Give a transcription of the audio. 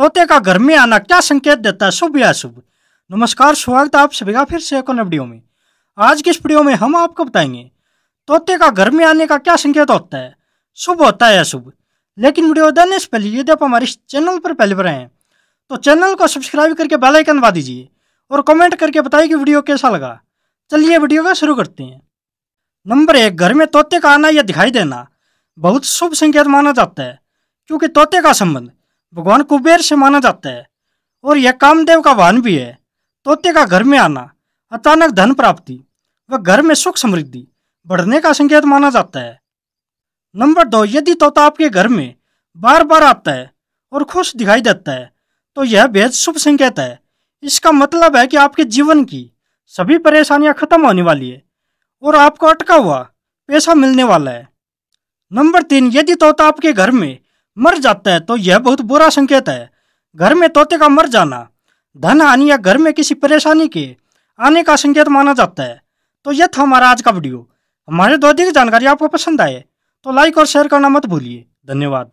तोते का घर में आना क्या संकेत देता है शुभ या शुभ नमस्कार स्वागत है आप सभी का फिर से एक वीडियो में आज की इस वीडियो में हम आपको बताएंगे तोते का घर में आने का क्या संकेत होता है शुभ होता है अशुभ लेकिन वीडियो देने से पहले यदि आप हमारे चैनल पर पहले पर हैं तो चैनल को सब्सक्राइब करके बेल आइकन दबा दीजिए और कमेंट करके बताइए कि वीडियो कैसा लगा चलिए वीडियो का शुरू करते हैं नंबर एक घर में तोते का आना या दिखाई देना बहुत शुभ संकेत माना जाता है क्योंकि तोते का संबंध भगवान कुबेर से माना जाता है और यह कामदेव का वाहन भी है तोते का घर में आना अचानक धन प्राप्ति व घर में सुख समृद्धि बढ़ने का संकेत माना जाता है नंबर दो यदि तोता आपके घर में बार बार आता है और खुश दिखाई देता है तो यह बेहद शुभ संकेत है इसका मतलब है कि आपके जीवन की सभी परेशानियां खत्म होने वाली है और आपको अटका हुआ पैसा मिलने वाला है नंबर तीन यदि तोता आपके घर में मर जाता है तो यह बहुत बुरा संकेत है घर में तोते का मर जाना धन हानि या घर में किसी परेशानी के आने का संकेत माना जाता है तो यह था हमारा आज का वीडियो हमारे दो अधिक जानकारी आपको पसंद आए तो लाइक और शेयर करना मत भूलिए धन्यवाद